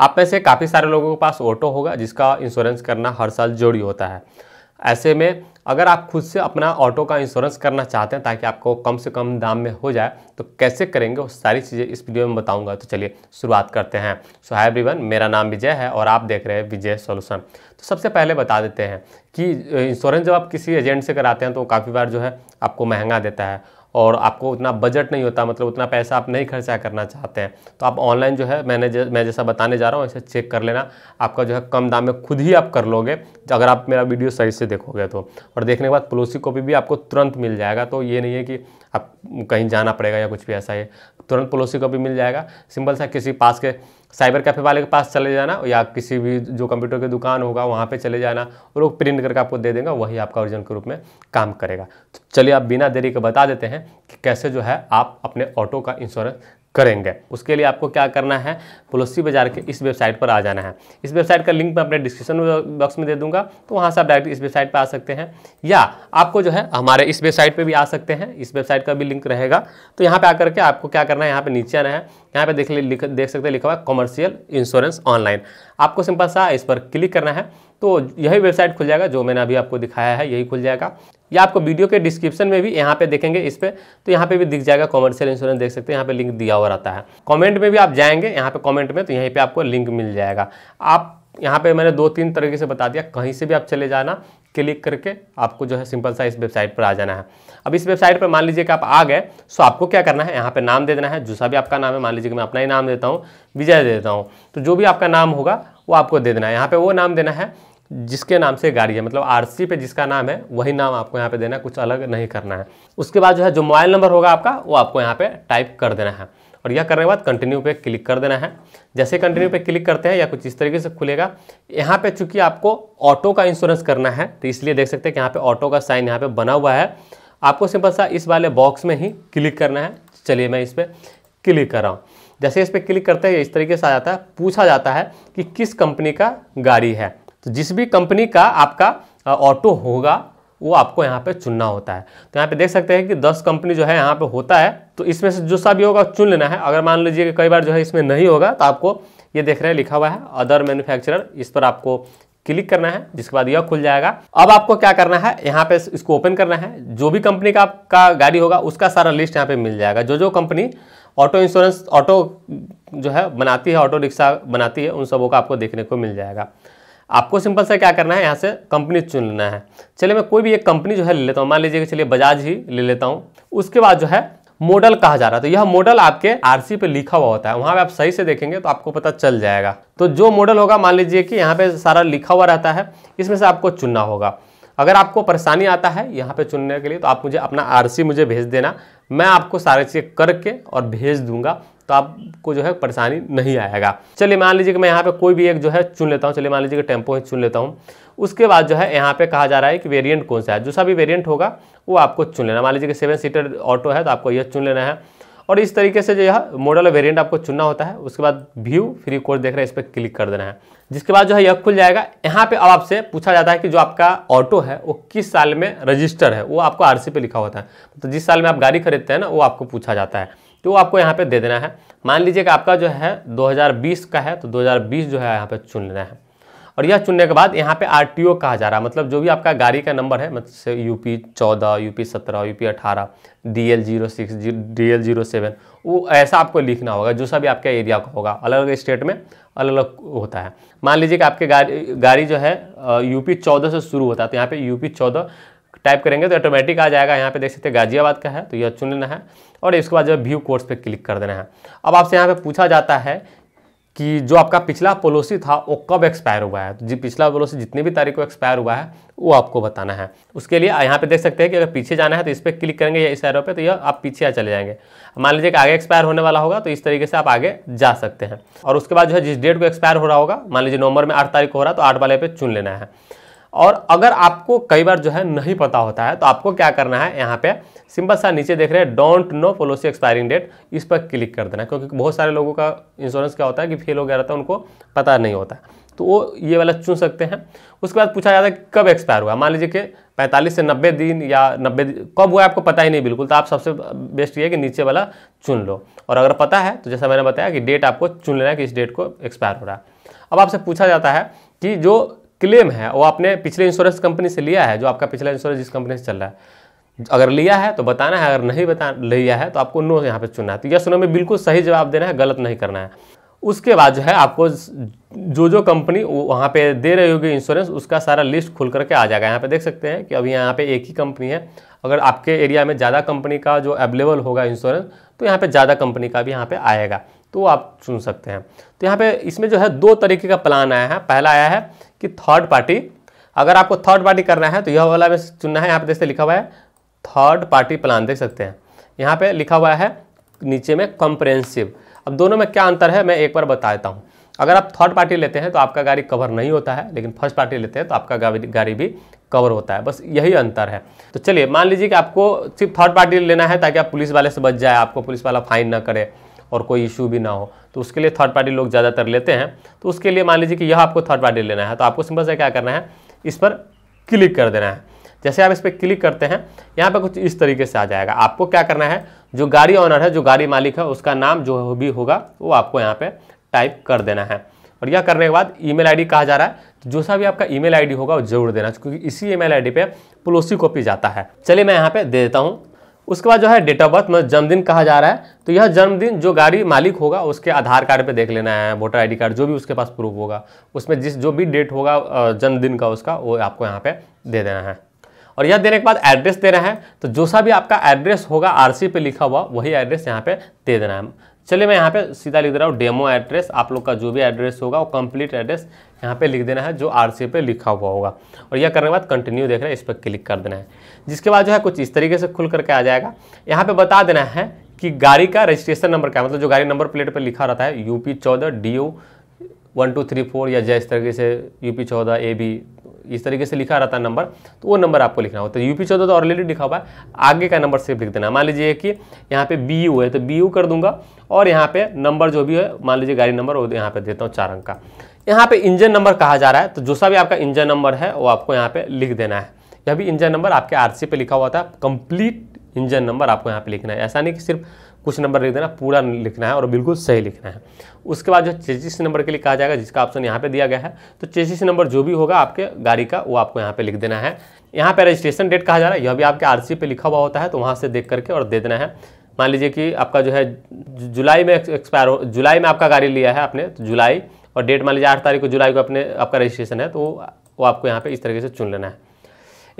आप में से काफ़ी सारे लोगों के पास ऑटो होगा जिसका इंश्योरेंस करना हर साल जरूरी होता है ऐसे में अगर आप खुद से अपना ऑटो का इंश्योरेंस करना चाहते हैं ताकि आपको कम से कम दाम में हो जाए तो कैसे करेंगे वो सारी चीज़ें इस वीडियो में बताऊंगा तो चलिए शुरुआत करते हैं सो हाय एवरीवन मेरा नाम विजय है और आप देख रहे हैं विजय सॉल्यूशन तो सबसे पहले बता देते हैं कि इंश्योरेंस जब आप किसी एजेंट से कराते हैं तो काफ़ी बार जो है आपको महंगा देता है और आपको उतना बजट नहीं होता मतलब उतना पैसा आप नहीं खर्चा करना चाहते हैं तो आप ऑनलाइन जो है मैंने ज, मैं जैसा बताने जा रहा हूँ ऐसे चेक कर लेना आपका जो है कम दाम में खुद ही आप कर लोगे अगर आप मेरा वीडियो सही से देखोगे तो और देखने के बाद पड़ोसी कॉपी भी आपको तुरंत मिल जाएगा तो ये नहीं है कि आप कहीं जाना पड़ेगा या कुछ भी ऐसा है तुरंत पड़ोसी को भी मिल जाएगा सिंपल सा किसी पास के साइबर कैफ़े वाले के पास चले जाना या किसी भी जो कंप्यूटर की दुकान होगा वहाँ पे चले जाना और वो प्रिंट करके आपको दे देंगे वही आपका ओरिजिनल के रूप में काम करेगा तो चलिए आप बिना देरी के बता देते हैं कि कैसे जो है आप अपने ऑटो का इंश्योरेंस करेंगे उसके लिए आपको क्या करना है पड़ोसी बाजार के इस वेबसाइट पर आ जाना है इस वेबसाइट का लिंक मैं अपने डिस्क्रिप्शन बॉक्स में दे दूंगा तो वहाँ से आप डायरेक्ट इस वेबसाइट पर आ सकते हैं या आपको जो है हमारे इस वेबसाइट पर भी आ सकते हैं इस वेबसाइट का भी लिंक रहेगा तो यहाँ पर आकर के आपको क्या करना है यहाँ पर नीचे आना है यहाँ पे देख लिख देख सकते हैं लिखा हुआ कॉमर्शियल इंश्योरेंस ऑनलाइन आपको सिंपल सा इस पर क्लिक करना है तो यही वेबसाइट खुल जाएगा जो मैंने अभी आपको दिखाया है यही खुल जाएगा या आपको वीडियो के डिस्क्रिप्शन में भी यहाँ पे देखेंगे इस पर तो यहाँ पे भी दिख जाएगा कॉमर्शियल इंश्योरेंस देख सकते हैं यहाँ पे लिंक दिया हुआ रहता है कमेंट में भी आप जाएंगे यहाँ पे कमेंट में तो यहीं पे आपको लिंक मिल जाएगा आप यहाँ पे मैंने दो तीन तरीके से बता दिया कहीं से भी आप चले जाना क्लिक करके आपको जो है सिंपल सा इस वेबसाइट पर आ जाना है अब इस वेबसाइट पर मान लीजिए कि आप आ गए सो तो आपको क्या करना है यहाँ पे नाम दे देना है जूसा भी आपका नाम है मान लीजिए कि मैं अपना ही नाम देता हूँ विजय दे देता हूँ तो जो भी आपका नाम होगा वो आपको दे देना है यहाँ पर वो नाम देना है जिसके नाम से गाड़ी है मतलब आर पे जिसका नाम है वही नाम आपको यहाँ पर देना है कुछ अलग नहीं करना है उसके बाद जो है जो मोबाइल नंबर होगा आपका वो आपको यहाँ पे टाइप कर देना है और यह करने के बाद कंटिन्यू पे क्लिक कर देना है जैसे कंटिन्यू पे क्लिक करते हैं या कुछ इस तरीके से खुलेगा यहाँ पे चूंकि आपको ऑटो का इंश्योरेंस करना है तो इसलिए देख सकते हैं कि यहाँ पे ऑटो का साइन यहाँ पे बना हुआ है आपको सिंपल सा इस वाले बॉक्स में ही क्लिक करना है चलिए मैं इस पर क्लिक कर रहा हूँ जैसे इस पर क्लिक करते हैं इस तरीके से आ जाता है पूछा जाता है कि किस कंपनी का गाड़ी है तो जिस भी कंपनी का आपका ऑटो होगा वो आपको यहाँ पे चुनना होता है तो यहाँ पे देख सकते हैं कि 10 कंपनी जो है यहाँ पे होता है तो इसमें से जो सा भी होगा चुन लेना है अगर मान लीजिए कि कई बार जो है इसमें नहीं होगा तो आपको ये देख रहे हैं लिखा हुआ है अदर मैन्युफैक्चरर इस पर आपको क्लिक करना है जिसके बाद यह खुल जाएगा अब आपको क्या करना है यहाँ पे इसको ओपन करना है जो भी कंपनी का आपका गाड़ी होगा उसका सारा लिस्ट यहाँ पे मिल जाएगा जो जो कंपनी ऑटो इंश्योरेंस ऑटो जो है बनाती है ऑटो रिक्शा बनाती है उन सबों का आपको देखने को मिल जाएगा आपको सिंपल सा क्या करना है यहाँ से कंपनी चुन लेना है चलिए मैं कोई भी एक कंपनी जो है ले लेता हूँ मान लीजिए चलिए बजाज ही ले लेता हूँ उसके बाद जो है मॉडल कहा जा रहा है तो यह मॉडल आपके आरसी पे लिखा हुआ होता है वहां पे आप सही से देखेंगे तो आपको पता चल जाएगा तो जो मॉडल होगा मान लीजिए कि यहाँ पे सारा लिखा हुआ रहता है इसमें से आपको चुनना होगा अगर आपको परेशानी आता है यहाँ पे चुनने के लिए तो आप मुझे अपना आरसी मुझे भेज देना मैं आपको सारे चीज करके और भेज दूंगा तो आपको जो है परेशानी नहीं आएगा चलिए मान लीजिए कि मैं यहाँ पे कोई भी एक जो है चुन लेता हूँ चलिए मान लीजिए कि टेम्पो ही चुन लेता हूँ उसके बाद जो है यहाँ पे कहा जा रहा है कि वेरिएंट कौन सा है जो सा भी वेरियंट होगा वो आपको चुन लेना मान लीजिए कि सेवन सीटर ऑटो है तो आपको यह चुन लेना है और इस तरीके से जो यह मॉडल और वेरियंट आपको चुनना होता है उसके बाद व्यू फ्री कोर्स देख रहे हैं इस पर क्लिक कर देना है जिसके बाद जो है यह खुल जाएगा यहाँ पे अब आपसे पूछा जाता है कि जो आपका ऑटो है वो किस साल में रजिस्टर है वो आपको आरसी पे लिखा होता है तो जिस साल में आप गाड़ी खरीदते हैं ना वो आपको पूछा जाता है तो वो आपको यहाँ पे दे देना है मान लीजिए कि आपका जो है 2020 का है तो 2020 जो है यहाँ पे चुन लेना है और यह चुनने के बाद यहाँ पे आर कहा जा रहा है मतलब जो भी आपका गाड़ी का नंबर है मतलब से यू पी चौदह यू पी सत्रह यू पी अठारह D L zero six G D L zero seven वो ऐसा आपको लिखना होगा जो सा भी आपके एरिया का होगा अलग अलग स्टेट में अलग अलग होता है मान लीजिए कि आपके गाड़ी गाड़ी जो है यूपी चौदह से शुरू होता है तो यहाँ पे यूपी चौदह टाइप करेंगे तो ऑटोमेटिक आ जाएगा यहाँ पे देख सकते हैं गाजियाबाद का है तो यह चुन लेना है और इसके बाद जो है व्यू कोर्स पे क्लिक कर देना है अब आपसे यहाँ पे पूछा जाता है कि जो आपका पिछला पॉलिसी था वो कब एक्सपायर हुआ है तो जी पिछला पॉलिसी जितनी भी तारीख को एक्सपायर हुआ है वो आपको बताना है उसके लिए यहाँ पे देख सकते हैं कि अगर पीछे जाना है तो इस पर क्लिक करेंगे या इस एरो पे तो यह आप पीछे चले जाएंगे मान लीजिए कि आगे एक्सपायर होने वाला होगा तो इस तरीके से आप आगे जा सकते हैं और उसके बाद जो है जिस डेट को एक्सपायर हो रहा होगा मान लीजिए नवंबर में आठ तारीख को हो रहा है तो आठ वाले पे चुन लेना है और अगर आपको कई बार जो है नहीं पता होता है तो आपको क्या करना है यहाँ पे सिंपल सा नीचे देख रहे हैं don't know policy expiring date इस पर क्लिक कर देना क्योंकि बहुत सारे लोगों का इंश्योरेंस क्या होता है कि फेल हो गया रहता है उनको पता नहीं होता तो वो ये वाला चुन सकते हैं उसके बाद पूछा जाता है कि कब एक्सपायर हुआ मान लीजिए कि 45 से 90 दिन या 90 दिन कब हुआ आपको पता ही नहीं बिल्कुल तो आप सबसे बेस्ट ये है कि नीचे वाला चुन लो और अगर पता है तो जैसा मैंने बताया कि डेट आपको चुन लेना है कि इस डेट को एक्सपायर हो रहा है अब आपसे पूछा जाता है कि जो क्लेम है वो आपने पिछले इंश्योरेंस कंपनी से लिया है जो आपका पिछला इंश्योरेंस जिस कंपनी से चल रहा है अगर लिया है तो बताना है अगर नहीं बता लिया है तो आपको नो यहाँ पे चुनना है तो यह सुनो में बिल्कुल सही जवाब देना है गलत नहीं करना है उसके बाद जो है आपको जो जो कंपनी वहाँ पे दे रही होगी इंश्योरेंस उसका सारा लिस्ट खुल करके आ जाएगा यहाँ पे देख सकते हैं कि अभी यहाँ पे एक ही कंपनी है अगर आपके एरिया में ज़्यादा कंपनी का जो अवेलेबल होगा इंश्योरेंस तो यहाँ पे ज़्यादा कंपनी का भी यहाँ पे आएगा तो आप चुन सकते हैं तो यहाँ पे इसमें जो है दो तरीके का प्लान आया है पहला आया है कि थर्ड पार्टी अगर आपको थर्ड पार्टी करना है तो यह वाला में चुनना है यहाँ पे जैसे लिखा हुआ है थर्ड पार्टी प्लान देख सकते हैं यहाँ पे लिखा हुआ है नीचे में कंप्रेंसिव अब दोनों में क्या अंतर है मैं एक बार बता देता हूँ अगर आप थर्ड पार्टी लेते हैं तो आपका गाड़ी कवर नहीं होता है लेकिन फर्स्ट पार्टी लेते हैं तो आपका गाड़ी भी कवर होता है बस यही अंतर है तो चलिए मान लीजिए कि आपको सिर्फ थर्ड पार्टी लेना है ताकि आप पुलिस वाले से बच जाए आपको पुलिस वाला फाइन ना करे और कोई इशू भी ना हो तो उसके लिए थर्ड पार्टी लोग ज़्यादातर लेते हैं तो उसके लिए मान लीजिए कि यह आपको थर्ड पार्टी लेना है तो आपको सिंपल से क्या करना है इस पर क्लिक कर देना है जैसे आप इस पर क्लिक करते हैं यहाँ पर कुछ इस तरीके से आ जाएगा आपको क्या करना है जो गाड़ी ऑनर है जो गाड़ी मालिक है उसका नाम जो भी होगा वो आपको यहाँ पर टाइप कर देना है और यह करने के बाद ईमेल आईडी कहा जा रहा है तो जो सा भी आपका ईमेल आईडी होगा वो जरूर देना क्योंकि इसी ईमेल आईडी पे प्लोसी कॉपी जाता है चलिए मैं यहाँ पे दे देता हूँ उसके बाद जो है डेट ऑफ बर्थ मतलब जन्मदिन कहा जा रहा है तो यह जन्मदिन जो गाड़ी मालिक होगा उसके आधार कार्ड पे देख लेना है वोटर आईडी कार्ड जो भी उसके पास प्रूफ होगा उसमें जिस जो भी डेट होगा जन्मदिन का उसका वो आपको यहाँ पे दे देना है और यह देने के बाद एड्रेस देना है तो जो सा भी आपका एड्रेस होगा आर पे लिखा हुआ वही एड्रेस यहाँ पे दे देना है चलिए मैं यहाँ पे सीधा लिख दे रहा हूँ डेमो एड्रेस आप लोग का जो भी एड्रेस होगा वो कंप्लीट एड्रेस यहाँ पे लिख देना है जो आर पे लिखा हुआ होगा और यह करने के बाद कंटिन्यू देख रहे हैं इस पर क्लिक कर देना है जिसके बाद जो है कुछ इस तरीके से खुल करके आ जाएगा यहाँ पर बता देना है कि गाड़ी का रजिस्ट्रेशन नंबर क्या मतलब जो गाड़ी नंबर प्लेट पर लिखा रहता है यूपी चौदह D O one two three four या जैस तरीके से यूपी चौदह ए बी इस तरीके से लिखा रहता है नंबर तो वो नंबर आपको लिखना होता है यूपी तो चौदह तो ऑलरेडी लिखा हुआ है आगे का नंबर सिर्फ लिख देना मान लीजिए कि यहाँ पे बी यू है तो बी यू कर दूंगा और यहाँ पे नंबर जो भी है मान लीजिए गाड़ी नंबर वो यहाँ पे देता हूँ चार अंक का यहाँ पे इंजन नंबर कहा जा रहा है तो जो सा भी आपका इंजन नंबर है वो आपको यहाँ पे लिख देना है यह भी इंजन नंबर आपके आरसी पे लिखा हुआ था कंप्लीट इंजन नंबर आपको यहाँ पे लिखना है ऐसा नहीं कि सिर्फ कुछ नंबर लिख देना पूरा लिखना है और बिल्कुल सही लिखना है उसके बाद जो चेचिस नंबर के लिए कहा जाएगा जिसका ऑप्शन यहाँ पे दिया गया है तो चेचिस नंबर जो भी होगा आपके गाड़ी का वो आपको यहाँ पे लिख देना है यहाँ पे रजिस्ट्रेशन डेट कहा जा रहा है यह भी आपके आर पे लिखा हुआ होता है तो वहाँ से देख करके और दे देना है मान लीजिए कि आपका जो है जुलाई में एक्सपायर हो जुलाई में आपका गाड़ी लिया है आपने तो जुलाई और डेट मान लीजिए आठ तारीख को जुलाई को अपने आपका रजिस्ट्रेशन है तो वो आपको यहाँ पर इस तरीके से चुन लेना है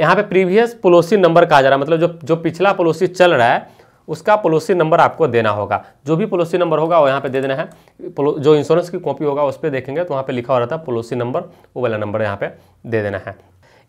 यहाँ पे प्रीवियस पोलोसी नंबर कहा जा रहा है मतलब जो जो पिछला पोलोसी चल रहा है उसका पॉलिसी नंबर आपको देना होगा जो भी पॉलिसी नंबर होगा वो यहाँ पे दे देना है जो इंश्योरेंस की कॉपी होगा उस पर देखेंगे तो वहाँ पे लिखा हो रहा था पॉलिसी नंबर वो वाला नंबर यहाँ पे दे देना है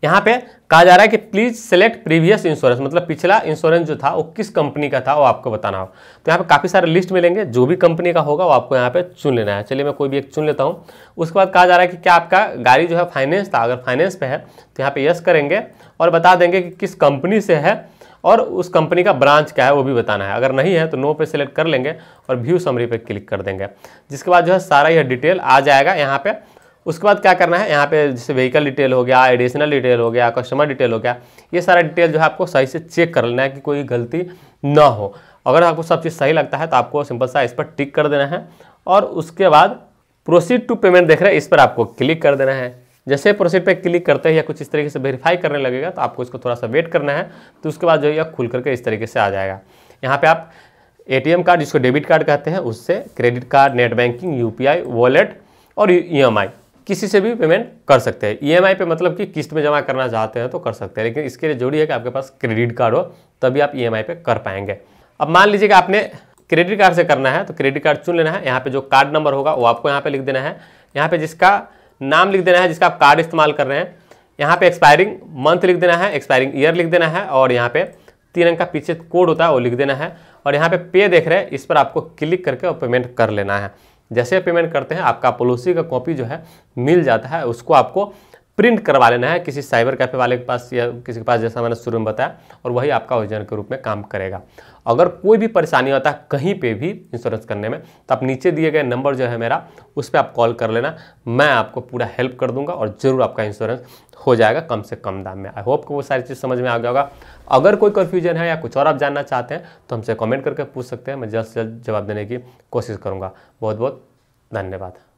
यहाँ पे कहा जा रहा है कि प्लीज सेलेक्ट प्रीवियस इंश्योरेंस मतलब पिछला इंश्योरेंस जो था वो किस कंपनी का था वो आपको बताना हो तो यहाँ पे काफ़ी सारे लिस्ट मिलेंगे जो भी कंपनी का होगा वो आपको यहाँ पे चुन लेना है चलिए मैं कोई भी एक चुन लेता हूँ उसके बाद कहा जा रहा है कि क्या आपका गाड़ी जो है फाइनेंस था अगर फाइनेंस पे है तो यहाँ पे यस करेंगे और बता देंगे कि किस कंपनी से है और उस कंपनी का ब्रांच क्या है वो भी बताना है अगर नहीं है तो नो पे सेलेक्ट कर लेंगे और व्यू समरी पे क्लिक कर देंगे जिसके बाद जो है सारा यह डिटेल आ जाएगा यहाँ पे उसके बाद क्या करना है यहाँ पे जैसे व्हीकल डिटेल हो गया एडिशनल डिटेल हो गया कस्टमर डिटेल हो गया ये सारा डिटेल जो है आपको सही से चेक कर लेना है कि कोई गलती ना हो अगर आपको सब चीज़ सही लगता है तो आपको सिंपल सा इस पर टिक कर देना है और उसके बाद प्रोसीड टू पेमेंट देख रहे हैं इस पर आपको क्लिक कर देना है जैसे प्रोसीड पे क्लिक करते हैं या कुछ इस तरीके से वेरीफाई करने लगेगा तो आपको इसको थोड़ा सा वेट करना है तो उसके बाद जो है खुल करके इस तरीके से आ जाएगा यहाँ पे आप एटीएम कार्ड जिसको डेबिट कार्ड कहते हैं उससे credit card net banking UPI wallet और ईएमआई e किसी से भी पेमेंट कर सकते हैं ईएमआई e पे मतलब कि किस्त में जमा करना चाहते हैं तो कर सकते हैं लेकिन इसके लिए जरूरी है कि आपके पास क्रेडिट कार्ड हो तभी आप ईएमआई e पे कर पाएंगे अब मान लीजिए कि आपने क्रेडिट कार्ड से करना है तो क्रेडिट कार्ड चुन लेना है यहाँ पे जो कार्ड नंबर होगा वो आपको यहाँ पे लिख देना है यहाँ पे जिसका नाम लिख देना है जिसका आप कार्ड इस्तेमाल कर रहे हैं यहाँ पे एक्सपायरिंग मंथ लिख देना है एक्सपायरिंग ईयर लिख देना है और यहाँ पे तीन अंक का पीछे कोड होता है वो लिख देना है और यहाँ पे पे देख रहे हैं इस पर आपको क्लिक करके और पेमेंट कर लेना है जैसे पेमेंट करते हैं आपका पॉलिसी का कॉपी जो है मिल जाता है उसको आपको प्रिंट करवा लेना है किसी साइबर कैफ़े वाले के पास या किसी के पास जैसा मैंने शुरू में बताया और वही आपका ओरिजिनल के रूप में काम करेगा अगर कोई भी परेशानी होता है कहीं पे भी इंश्योरेंस करने में तो आप नीचे दिए गए नंबर जो है मेरा उस पर आप कॉल कर लेना मैं आपको पूरा हेल्प कर दूंगा और ज़रूर आपका इंश्योरेंस हो जाएगा कम से कम दाम में आई होप वो सारी चीज़ समझ में आ गया होगा अगर कोई कन्फ्यूजन है या कुछ और आप जानना चाहते हैं तो हमसे कमेंट करके पूछ सकते हैं मैं जल्द से जल्द जवाब देने की कोशिश करूँगा बहुत बहुत धन्यवाद